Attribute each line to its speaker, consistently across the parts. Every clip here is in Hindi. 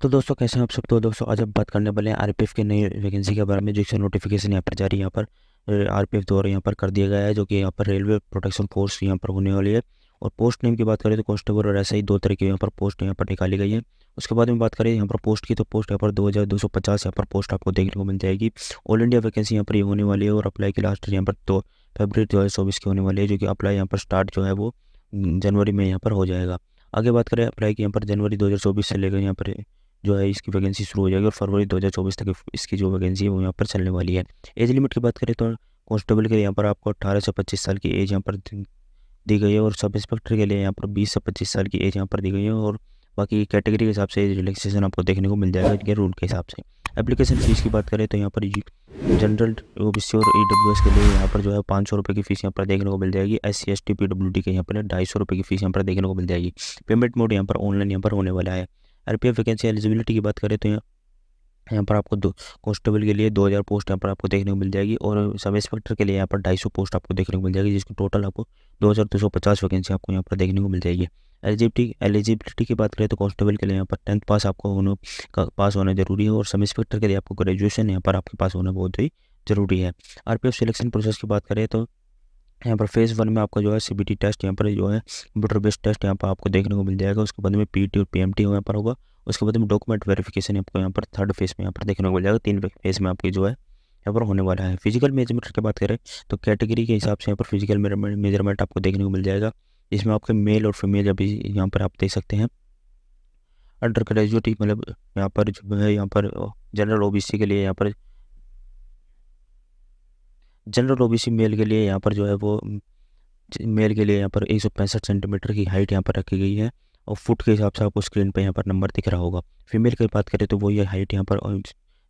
Speaker 1: तो दोस्तों कैसे हैं आप सब तो दोस्तों आज हम बात करने वाले हैं आरपीएफ के नई वैकेंसी के बारे में जो नोटिफिकेशन यहाँ पर जारी यहाँ पर आरपीएफ द्वारा यहाँ पर कर दिया गया है जो कि यहाँ पर रेलवे प्रोटेक्शन फोर्स यहाँ पर होने वाली है और पोस्ट नेम की बात करें तो कॉन्स्टेबल और ऐसे ही दो तरह की यहाँ पर पोस्ट यहाँ पर निकाली गई है उसके बाद में बात करें यहाँ पर पोस्ट की तो पोस्ट यहाँ पर दो हज़ार दो सौ पचास यहाँ पर पोस्ट आपको देखने को मिल जाएगी ऑल इंडिया वैकेंसी यहाँ पर ये होने वाली है और अप्लाई की लास्ट यहाँ पर दो फेबररी दो हज़ार चौबीस की होने वाली है जो कि अप्लाई यहाँ पर स्टार्ट जो है वो जनवरी में यहाँ पर हो जाएगा आगे बात करें अप्लाई की यहाँ पर जनवरी दो हज़ार चौबीस से लेकर यहाँ पर जो है इसकी वैकेंसी शुरू हो जाएगी और फरवरी 2024 तक इसकी जो वैकेंसी है वो यहाँ पर चलने वाली है एज लिमिट की बात करें तो कॉन्स्टेबल के लिए यहाँ पर आपको अट्ठारह से पच्चीस साल की एज यहाँ पर दी गई है और सब इंस्पेक्टर के लिए यहाँ पर बीस से पच्चीस साल की एज यहाँ पर दी गई है और बाकी कैटेगरी के हिसाब से रिलेक्सेशन आपको देखने को मिल जाएगा इनके रूल के हिसाब से एप्लीकेशन फ़ीस की बात करें तो यहाँ पर जनरल ओ बी और ई डब्ल्यू एस के लिए यहाँ पर जो है पाँच सौ रुपये की फीस यहाँ पर देखने को मिल जाएगी S C S T P W D के यहाँ पर ढाई सौ रुपये की फीस यहाँ पर देखने को मिल जाएगी पेमेंट मोड यहाँ पर ऑनलाइन यहाँ पर होने वाला है R P F vacancy eligibility की बात करें तो यहाँ यहाँ पर आपको दो कॉन्स्टेबल के लिए दो हज़ार पोस्ट यहाँ पर आपको देखने को मिल जाएगी और सब इंस्पेक्टर के लिए यहाँ पर ढाई सौ पोस्ट आपको देखने को मिल जाएगी जिसको टोटल आपको दो हज़ार दो सौ पचास वैकेंसी आपको यहाँ पर देखने को मिल जाएगी एलिजिबिलिटी एलिजिबिलिटी की बात करें तो कॉन्स्टेबल के लिए यहाँ पर टेंथ पास आपको होने का पास होना जरूरी है और सब इंस्पेक्टर के लिए आपको ग्रेजुएशन यहाँ पर आपके पास होना बहुत ही ज़रूरी है आर पी सिलेक्शन प्रोसेस की बात करें तो यहाँ पर फेज़ वन में आपका जो है सी टेस्ट यहाँ पर जो है कंप्यूटर बेस्ड टेस्ट यहाँ पर आपको देखने को मिल जाएगा उसके बाद में पी और पीएमटी यहाँ पर होगा उसके बाद में डॉक्यूमेंट वेरिफिकेशन आपको यहाँ पर थर्ड फेज़ में यहाँ पर देखने को मिल जाएगा तीन फेज़ में आपकी जो है यहाँ पर होने वाला है फिजिकल मेजरमेंट की बात करें तो कैटेगरी के हिसाब से यहाँ पर फिजिकल मेजरमेंट आपको देखने को मिल जाएगा जिसमें आपके मेल और फीमेल अभी यहाँ पर आप देख सकते हैं अंडर ग्रेजुएट मतलब यहाँ पर जो है यहाँ पर जनरल ओबीसी के लिए यहाँ पर जनरल ओबीसी मेल के लिए यहाँ पर जो है वो मेल के लिए यहाँ पर एक सौ पैंसठ सेंटीमीटर की हाइट यहाँ पर रखी गई है और फुट के हिसाब से आपको स्क्रीन पर यहाँ पर नंबर दिख रहा होगा फीमेल की बात करें तो वो ये हाइट यहाँ पर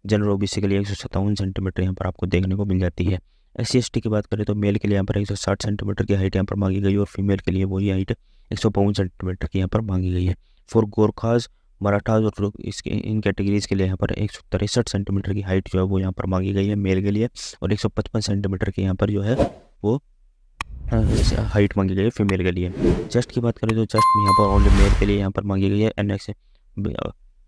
Speaker 1: जनरल ओबीसी के लिए एक सेंटीमीटर यहाँ पर आपको देखने को मिल जाती है एस सी की बात करें तो मेल के लिए यहाँ पर एक सेंटीमीटर की हाइट यहाँ पर मांगी गई और फीमेल के लिए वही हाइट एक सौ सेंटीमीटर की यहाँ पर मांगी गई है फॉर गोरखाज मराठा और तुर्क इसके इन कैटेगरीज़ के लिए यहाँ पर एक सौ सेंटीमीटर की हाइट जो है वो यहाँ पर मांगी गई है मेल के लिए और एक सौ पचपन सेंटीमीटर की यहाँ पर जो है वो हाइट मांगी गई है फीमेल के लिए चेस्ट की बात करें तो चेस्ट यहाँ पर ओनली मेल के लिए यहाँ पर मांगी गई है एन एक्स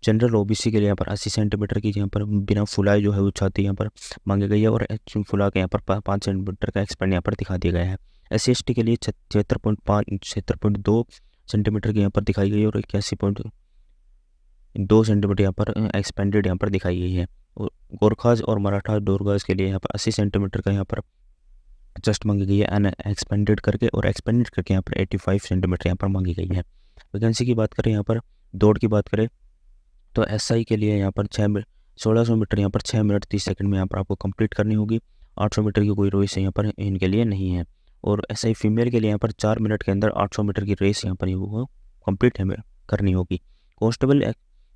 Speaker 1: जनरल ओबीसी के लिए यहाँ पर 80 सेंटीमीटर की यहाँ पर बिना फुलाए जो है वो छाती यहाँ पर मांगी गई है और फुला के यहाँ पर पाँच सेंटीमीटर का एक्सपेंड यहाँ पर दिखा दिया गया है एस सी के लिए छिहत्तर पॉइंट पाँच छिहत्तर पॉइंट दो सेंटीमीटर की यहाँ पर दिखाई गई है और इक्यासी पॉइंट दो सेंटीमीटर यहाँ पर एक्सपेंडेड यहाँ पर दिखाई गई है और गोरखाज और मराठा डोरगाज के लिए यहाँ पर अस्सी सेंटीमीटर का यहाँ पर चस्ट मांगी गई है एन एक्सपेंडेड करके और एक्सपेंडेड करके यहाँ पर एट्टी फाइव सेंटीमीटर यहाँ पर मांगी गई है वैकेंसी की बात करें यहाँ पर दौड़ की बात करें तो एस के लिए यहाँ पर छः सोलह सौ मीटर यहाँ पर छः मिनट तीस सेकंड में यहाँ पर आपको कंप्लीट करनी होगी आठ सौ मीटर की कोई रेस यहाँ पर इनके लिए नहीं है और एस आई फीमेल के लिए यहाँ पर चार मिनट के अंदर आठ सौ मीटर की रेस यहाँ पर कंप्लीट हमें करनी होगी कॉन्स्टेबल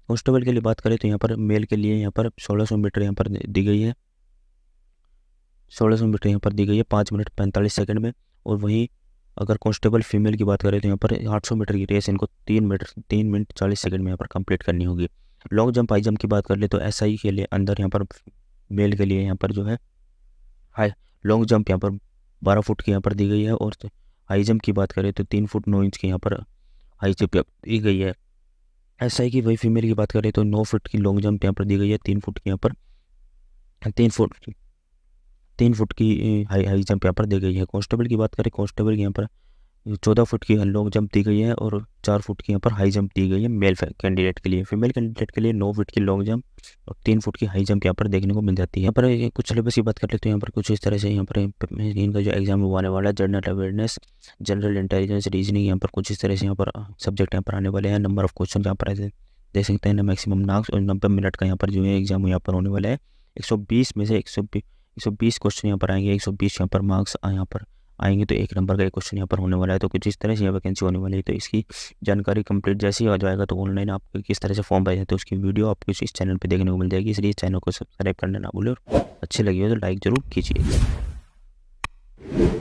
Speaker 1: कॉन्स्टेबल के लिए बात करें तो यहाँ पर मेल के लिए यहाँ पर सोलह सौ मीटर यहाँ पर दी गई है सोलह सौ मीटर यहाँ पर दी गई है पाँच मिनट पैंतालीस सेकंड में और वहीं अगर कॉन्स्टेबल फीमेल की बात करें तो यहाँ पर 800 मीटर की रेस इनको तीन मीटर तीन मिनट चालीस सेकंड में यहाँ पर कंप्लीट करनी होगी लॉन्ग जंप हाई जंप की बात कर ले तो एस के लिए अंदर यहाँ पर मेल के लिए यहाँ पर जो है हाई लॉन्ग जंप यहाँ पर बारह फुट की यहाँ पर दी गई है और हाई जंप की बात करें तो तीन फुट नौ इंच की यहाँ पर हाई जंप दी गई है ऐसा ही कि वही फीमेल की बात करें तो नौ फुट की लॉन्ग जंप यहाँ पर दी गई है तीन फुट के यहाँ पर तीन फुट तीन फुट की हाई हाई जंप यहाँ पर दी गई है कॉन्स्टेबल की बात करें कॉन्स्टेबल के यहाँ पर चौदह फुट की लॉन्ग जंप दी गई है और चार फुट की यहाँ पर हाई जंप दी गई है मेल कैंडिडेट के लिए फीमेल कैंडिडेट के लिए नौ फुट की लॉन्ग जंप और तीन फुट की हाई जंप यहाँ पर देखने को मिल जाती है यहाँ पर कुछ सिलेबस की बात कर लेते हैं यहाँ पर कुछ इस तरह से यहाँ पर इनका जो एग्जाम आने वाला है general awareness general intelligence reasoning यहाँ पर कुछ इस तरह से यहाँ पर सब्जेक्ट यहाँ पर आने वाले हैं नंबर ऑफ क्वेश्चन यहाँ पर देख सकते हैं मैक्सिमम मार्क्स और नब्बे मिनट का यहाँ पर जो है एग्जाम यहाँ पर होने वाला है एक में से एक सौ क्वेश्चन यहाँ पर आएंगे एक यहाँ पर मार्क्स यहाँ पर आएंगे तो एक नंबर का एक क्वेश्चन यहाँ पर होने वाला है तो जिस तरह से यहाँ वैकेंसी होने वाली है तो इसकी जानकारी कंप्लीट जैसे ही आ जाएगा तो ऑनलाइन आप किस तरह से फॉर्म भर जाते हैं उसकी वीडियो आपको इस चैनल पर देखने को मिल जाएगी इसलिए इस चैनल को सब्सक्राइब करने ना भूलें और अच्छी लगी हो तो लाइक जरूर कीजिए